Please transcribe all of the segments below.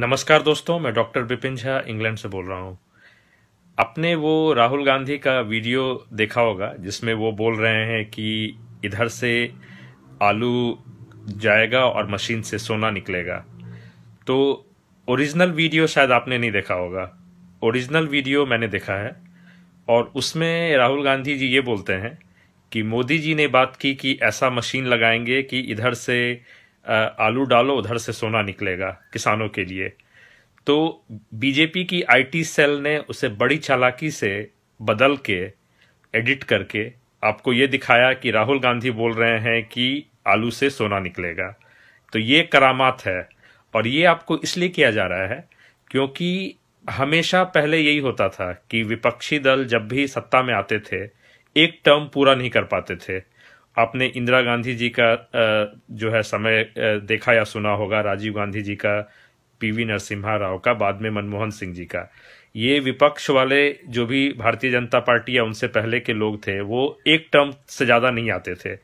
नमस्कार दोस्तों मैं डॉक्टर बिपिन झा इंग्लैंड से बोल रहा हूँ आपने वो राहुल गांधी का वीडियो देखा होगा जिसमें वो बोल रहे हैं कि इधर से आलू जाएगा और मशीन से सोना निकलेगा तो ओरिजिनल वीडियो शायद आपने नहीं देखा होगा ओरिजिनल वीडियो मैंने देखा है और उसमें राहुल गांधी जी ये बोलते हैं कि मोदी जी ने बात की कि ऐसा मशीन लगाएंगे कि इधर से आलू डालो उधर से सोना निकलेगा किसानों के लिए तो बीजेपी की आईटी सेल ने उसे बड़ी चालाकी से बदल के एडिट करके आपको ये दिखाया कि राहुल गांधी बोल रहे हैं कि आलू से सोना निकलेगा तो ये करामात है और ये आपको इसलिए किया जा रहा है क्योंकि हमेशा पहले यही होता था कि विपक्षी दल जब भी सत्ता में आते थे एक टर्म पूरा नहीं कर पाते थे आपने इंदिरा गांधी जी का जो है समय देखा या सुना होगा राजीव गांधी जी का पीवी नरसिम्हा राव का बाद में मनमोहन सिंह जी का ये विपक्ष वाले जो भी भारतीय जनता पार्टी या उनसे पहले के लोग थे वो एक टर्म से ज़्यादा नहीं आते थे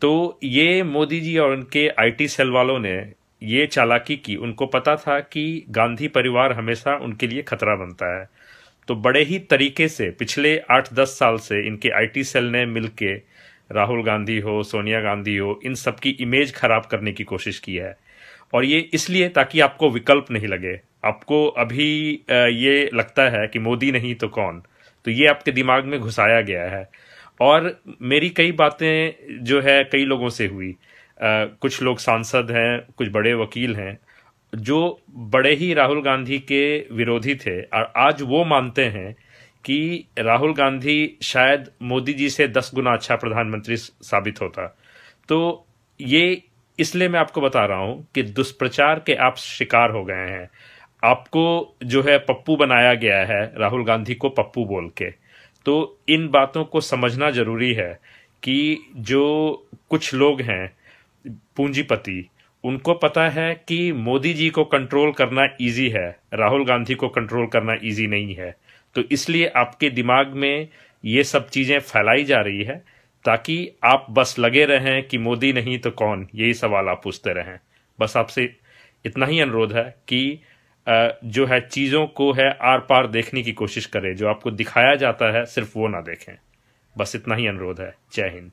तो ये मोदी जी और उनके आईटी सेल वालों ने ये चालाकी की उनको पता था कि गांधी परिवार हमेशा उनके लिए खतरा बनता है तो बड़े ही तरीके से पिछले आठ दस साल से इनके आईटी सेल ने मिलके राहुल गांधी हो सोनिया गांधी हो इन सब की इमेज खराब करने की कोशिश की है और ये इसलिए ताकि आपको विकल्प नहीं लगे आपको अभी ये लगता है कि मोदी नहीं तो कौन तो ये आपके दिमाग में घुसाया गया है और मेरी कई बातें जो है कई लोगों से हुई आ, कुछ लोग सांसद हैं कुछ बड़े वकील हैं जो बड़े ही राहुल गांधी के विरोधी थे और आज वो मानते हैं कि राहुल गांधी शायद मोदी जी से दस गुना अच्छा प्रधानमंत्री साबित होता तो ये इसलिए मैं आपको बता रहा हूं कि दुष्प्रचार के आप शिकार हो गए हैं आपको जो है पप्पू बनाया गया है राहुल गांधी को पप्पू बोल के तो इन बातों को समझना जरूरी है कि जो कुछ लोग हैं पूंजीपति उनको पता है कि मोदी जी को कंट्रोल करना इजी है राहुल गांधी को कंट्रोल करना इजी नहीं है तो इसलिए आपके दिमाग में ये सब चीज़ें फैलाई जा रही है ताकि आप बस लगे रहें कि मोदी नहीं तो कौन यही सवाल आप पूछते रहें बस आपसे इतना ही अनुरोध है कि जो है चीज़ों को है आर पार देखने की कोशिश करें जो आपको दिखाया जाता है सिर्फ वो ना देखें बस इतना ही अनुरोध है जय हिंद